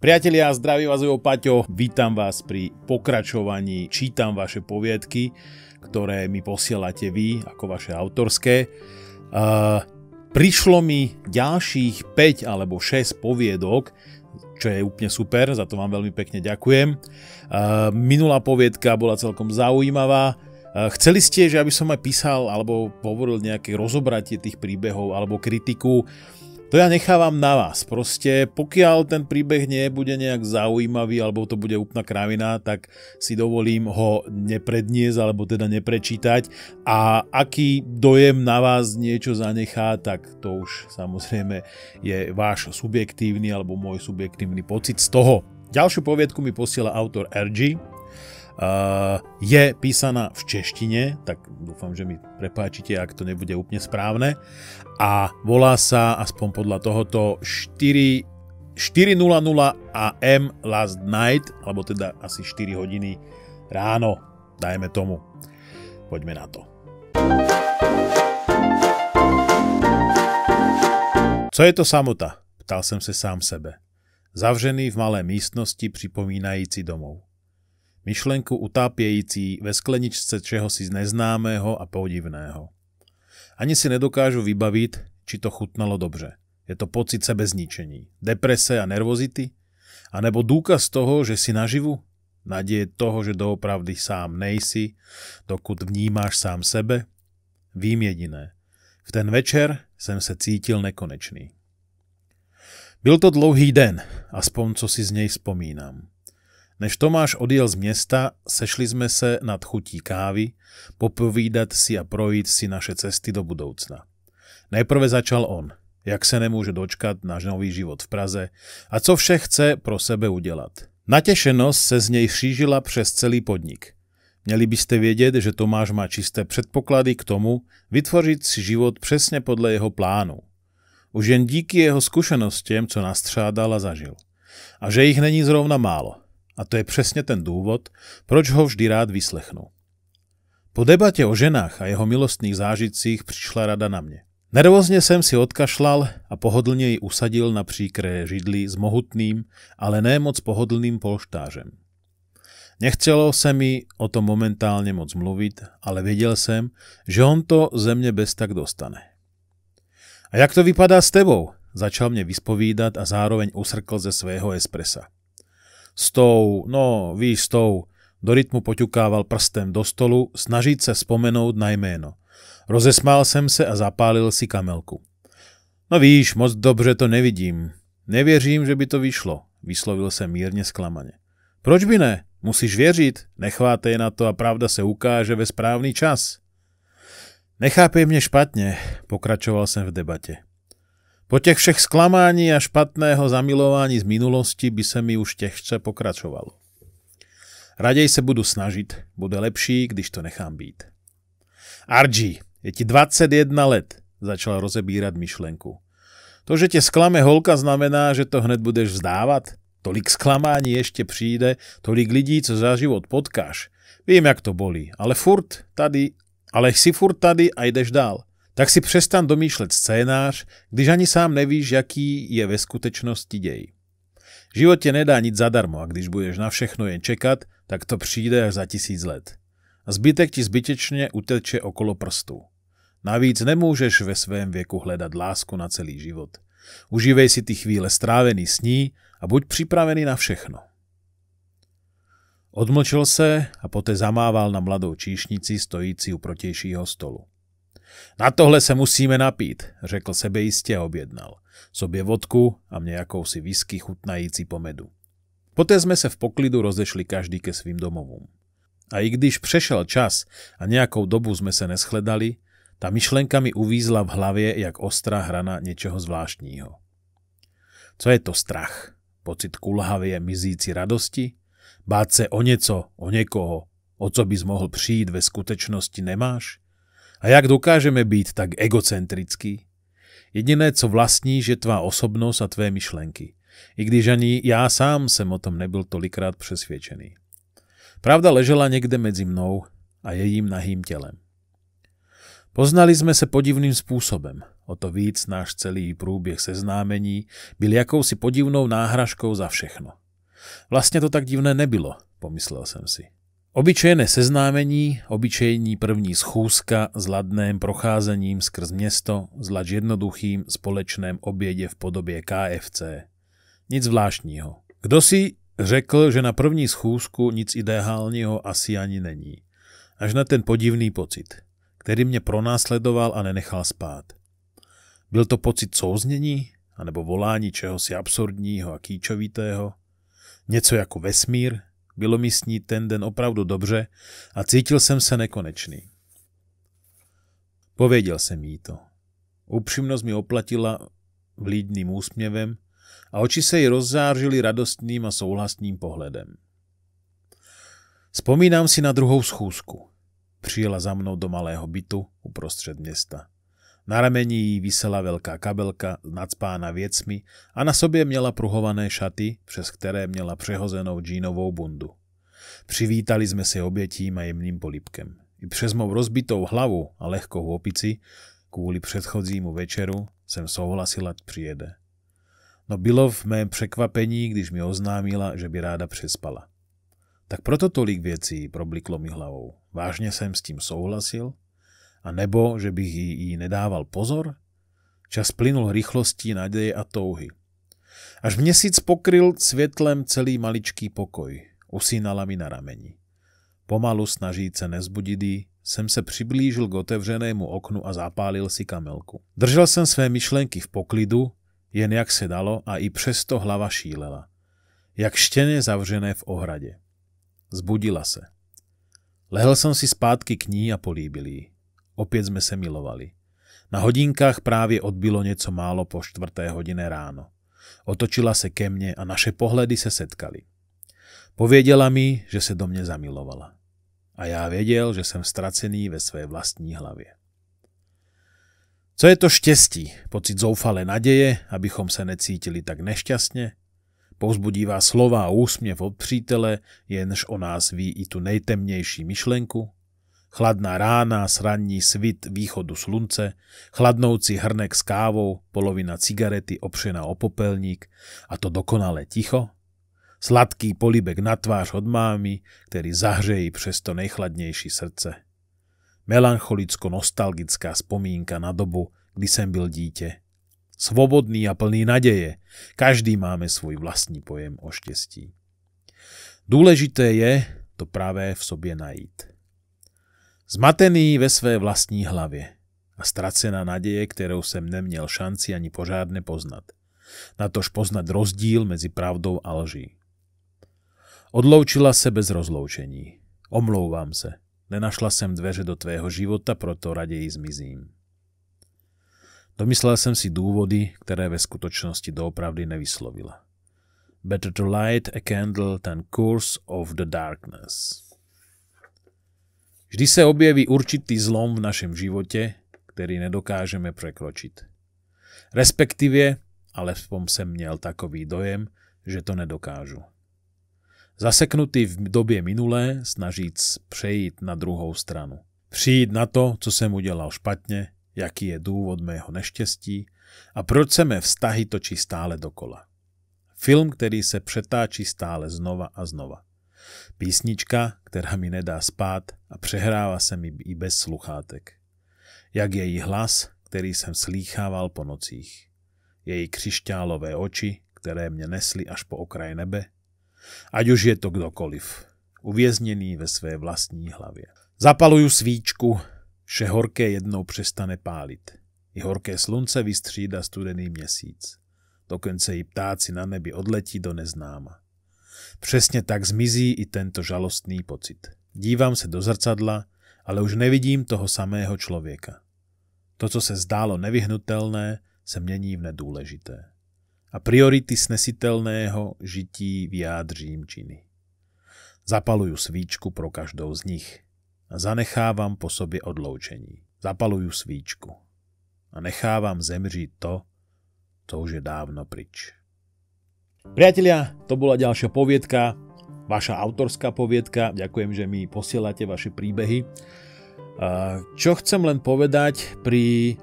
Priatelia, zdraví vás Ujo Paťo, vítam vás pri pokračovaní, čítam vaše poviedky, ktoré mi posielate vy, ako vaše autorské. Uh, prišlo mi ďalších 5 alebo 6 poviedok, čo je úplne super, za to vám veľmi pekne ďakujem. Uh, minulá poviedka bola celkom zaujímavá, Chceli ste, že aby som aj písal alebo hovoril nejaké rozobratie tých príbehov alebo kritiku to ja nechávam na vás. Proste pokiaľ ten príbeh nebude nejak zaujímavý alebo to bude úplná kravina, tak si dovolím ho nepredniesť alebo teda neprečítať. A aký dojem na vás niečo zanechá, tak to už samozrejme je váš subjektívny alebo môj subjektívny pocit z toho. Ďalšiu poviedku mi posiela autor RG je písaná v češtine, tak dúfam, že mi prepáčite, ak to nebude úplne správne. A volá sa aspoň podľa tohoto 4 4.00 AM last night, alebo teda asi 4 hodiny ráno, dajme tomu. Poďme na to. Co je to samota? Ptal som se sám sebe. Zavřený v malé místnosti připomínající domov myšlenku utápiející ve skleničce čehosi neznámého a podivného. Ani si nedokážu vybavit, či to chutnalo dobře. Je to pocit sebezničení, deprese a nervozity? A nebo důkaz toho, že si naživu? Naděje toho, že doopravdy sám nejsi, dokud vnímáš sám sebe? Vím jediné. V ten večer jsem se cítil nekonečný. Byl to dlouhý den, aspoň co si z něj vzpomínám. Než Tomáš odjel z města, sešli jsme se nad chutí kávy, popovídat si a projít si naše cesty do budoucna. Nejprve začal on, jak se nemůže dočkat náš nový život v Praze a co vše chce pro sebe udělat. Natěšenost se z něj šížila přes celý podnik. Měli byste vědět, že Tomáš má čisté předpoklady k tomu vytvořit si život přesně podle jeho plánu. Už jen díky jeho zkušenostem, co nastřádal a zažil. A že jich není zrovna málo. A to je přesně ten důvod, proč ho vždy rád vyslechnu. Po debate o ženách a jeho milostných zážitcích přišla rada na mě. Nervózne som si odkašlal a pohodlne ji usadil na příkré židli s mohutným, ale nemoc pohodlným polštážem. Nechcelo sa mi o tom momentálne moc mluviť, ale vedel som, že on to ze mne bez tak dostane. A jak to vypadá s tebou? Začal mne vyspovídať a zároveň usrkl ze svého espresa s tou, no vy s tou, do rytmu poťukával prstem do stolu, snažiť sa spomenúť na jméno. Rozesmál jsem se a zapálil si kamelku. No víš, moc dobře to nevidím. Nevěřím, že by to vyšlo, vyslovil se mírně sklamane. Proč by ne? Musíš věřit, nechvátej na to a pravda se ukáže ve správný čas. Nechápej mě špatně, pokračoval jsem v debate. Po těch všech sklamání a špatného zamilování z minulosti by se mi už těžce pokračovalo. Radej se budu snažit, bude lepší, když to nechám být. Argy, je ti 21 let, začal rozebírať myšlenku. To, že te sklame holka, znamená, že to hned budeš vzdávať? Tolik sklamání ešte príde, tolik lidí, co za život potkáš. Viem, jak to bolí, ale furt tady, ale si furt tady a ideš dál tak si přestan domýšlet scénář, když ani sám nevíš, jaký je ve skutečnosti děj. V životě nedá nic zadarmo a když budeš na všechno jen čekat, tak to přijde až za tisíc let. A zbytek ti zbytečně uteče okolo prstů. Navíc nemůžeš ve svém věku hledat lásku na celý život. Užívej si ty chvíle strávený s ní a buď připravený na všechno. Odmlčil se a poté zamával na mladou číšnici stojící u protějšího stolu. Na tohle se musíme napít, řekl sebejistě a objednal. Sobě vodku a mne jakousi whisky chutnající po medu. Poté sme se v poklidu rozešli každý ke svým domovům. A i když přešel čas a nejakou dobu sme se neschledali, tá myšlenka mi uvízla v hlavě jak ostrá hrana niečoho zvláštního. Co je to strach? Pocit kulhavie mizíci radosti? Báť se o něco, o někoho, o co bys mohl přijít ve skutečnosti nemáš? A jak dokážeme být tak egocentrický? Jediné, co vlastní, je tvá osobnosť a tvé myšlenky. I když ani ja sám som o tom nebyl tolikrát přesvědčený. Pravda ležela niekde medzi mnou a jejím nahým telem. Poznali sme sa podivným spôsobom. O to víc náš celý průběh seznámení byl jakousi podivnou náhražkou za všechno. Vlastne to tak divné nebylo, pomyslel som si. Obyčejné seznámení, obyčejní první schůzka s ladném procházením skrz město, zlač jednoduchým společném obědě v podobě KFC. Nic zvláštního. Kdo si řekl, že na první schůzku nic ideálního asi ani není. Až na ten podivný pocit, který mě pronásledoval a nenechal spát. Byl to pocit souznění, anebo volání čehosi absurdního a kýčovitého, něco jako vesmír, Bylo mi s ní ten den opravdu dobře a cítil jsem se nekonečný. Pověděl jsem jí to. Upřímnost mi oplatila vlídným úsměvem a oči se jí rozzářily radostným a souhlasným pohledem. Vzpomínám si na druhou schůzku. Přijela za mnou do malého bytu uprostřed města. Na ramení jí vysela veľká kabelka nadspána viecmi a na sobě měla pruhované šaty, přes které měla přehozenou džínovou bundu. Přivítali jsme se obětím a jemným polipkem. I přes mou rozbitou hlavu a lehkou opici, kvůli předchozímu večeru, jsem souhlasila, přijede. No bylo v mém překvapení, když mi oznámila, že by ráda přespala. Tak proto tolik věcí probliklo mi hlavou. Vážně jsem s tím souhlasil a nebo, že bych jí nedával pozor? Čas plynul rychlostí nadeje a touhy. Až měsíc pokryl světlem celý maličký pokoj. Usínala mi na rameni. Pomalu snažíce se nezbudit jí, jsem se přiblížil k otevřenému oknu a zapálil si kamelku. Držel jsem své myšlenky v poklidu, jen jak se dalo a i přesto hlava šílela. Jak štěně zavřené v ohradě. Zbudila se. Lehl jsem si zpátky k ní a políbil jí. Opäť sme sa milovali. Na hodinkách práve odbilo niečo málo po 4. hodine ráno. Otočila sa ke mne a naše pohledy se setkali. Poviedela mi, že sa do mne zamilovala. A ja vedel, že som stracený ve svojej vlastní hlavie. Co je to štěstí, pocit zoufale nadeje, abychom sa necítili tak nešťastne, Povzbudivá slova a úsmiev od přítele, jenž o nás ví i tu nejtemnejší myšlenku? Chladná rána, sranní svit východu slunce, chladnouci hrnek s kávou, polovina cigarety opšená o popelník a to dokonale ticho. Sladký polibek na tvář od mámy, ktorý zahřejí přesto nejchladnejší srdce. Melancholicko-nostalgická spomínka na dobu, kdy sem byl dítě. Svobodný a plný nadeje. Každý máme svoj vlastní pojem o štěstí. Dôležité je to práve v sobě najít. Zmatený ve své vlastní hlavě a ztracená naděje, kterou jsem neměl šanci ani pořádne poznat. Natož poznať rozdíl mezi pravdou a lží. Odloučila se bez rozloučení. Omlouvám se. Nenašla jsem dveře do tvého života, proto raději zmizím. Domyslel jsem si důvody, které ve skutočnosti doopravdy nevyslovila. Better to light a candle than course of the darkness. Vždy sa objaví určitý zlom v našem živote, ktorý nedokážeme Respektíve, ale alespoň sem měl takový dojem, že to nedokážu. Zaseknutý v dobie minulé, snažíc prejít na druhou stranu. Přijít na to, co jsem udělal špatne, jaký je dôvod mého neštěstí a proč se mé vztahy točí stále dokola. Film, ktorý se přetáčí stále znova a znova. Písnička, ktorá mi nedá spát, a přehráva se mi i bez sluchátek. Jak její hlas, který jsem slýchával po nocích. Její křišťálové oči, které mě nesly až po okraj nebe. Ať už je to kdokoliv, uvězněný ve své vlastní hlavě. Zapaluju svíčku, vše horké jednou přestane pálit. I horké slunce vystřída studený měsíc. Dokonce i ptáci na nebi odletí do neznáma. Přesně tak zmizí i tento žalostný pocit. Dívam sa do zrcadla, ale už nevidím toho samého človeka. To, co sa zdálo nevyhnutelné, se mění v nedůležité. A priority snesiteľného žití vyjádřím činy. Zapaluju svíčku pro každou z nich a zanechávam po sobě odloučení. zapalujú svíčku a nechávam zemřiť to, co už je dávno pryč. Priatelia, to bola ďalšia poviedka vaša autorská poviedka. Ďakujem, že mi posielate vaše príbehy. Čo chcem len povedať, pri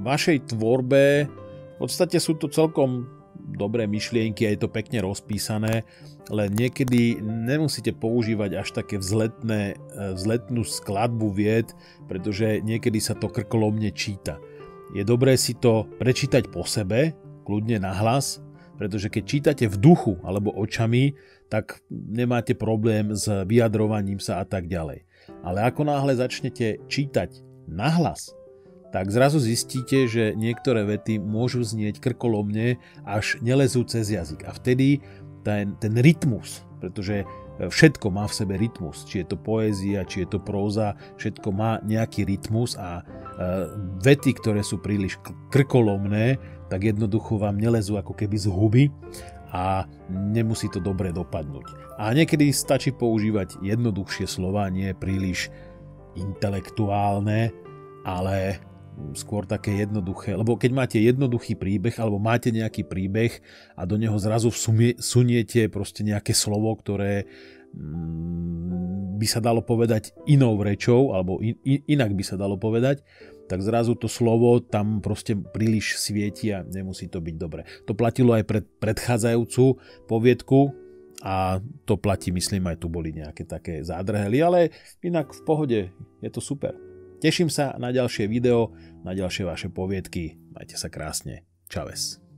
vašej tvorbe v podstate sú to celkom dobré myšlienky a je to pekne rozpísané, len niekedy nemusíte používať až také vzletné, e, vzletnú skladbu vied, pretože niekedy sa to krkolomne číta. Je dobré si to prečítať po sebe, kľudne nahlas, pretože keď čítate v duchu alebo očami, tak nemáte problém s vyjadrovaním sa a tak ďalej. Ale ako náhle začnete čítať nahlas, tak zrazu zistíte, že niektoré vety môžu znieť krkolomne až nelezú cez jazyk. A vtedy ten, ten rytmus, pretože všetko má v sebe rytmus, či je to poézia, či je to próza, všetko má nejaký rytmus a e, vety, ktoré sú príliš krkolomné, tak jednoducho vám nelezú ako keby z huby a nemusí to dobre dopadnúť. A niekedy stačí používať jednoduchšie slova, nie príliš intelektuálne, ale skôr také jednoduché, lebo keď máte jednoduchý príbeh alebo máte nejaký príbeh a do neho zrazu suniete proste nejaké slovo, ktoré Mm, by sa dalo povedať inou rečou, alebo in, inak by sa dalo povedať, tak zrazu to slovo tam proste príliš svieti a nemusí to byť dobre. To platilo aj pre predchádzajúcu poviedku a to platí, myslím, aj tu boli nejaké také zádrhely, ale inak v pohode, je to super. Teším sa na ďalšie video, na ďalšie vaše poviedky. Majte sa krásne. Čaves.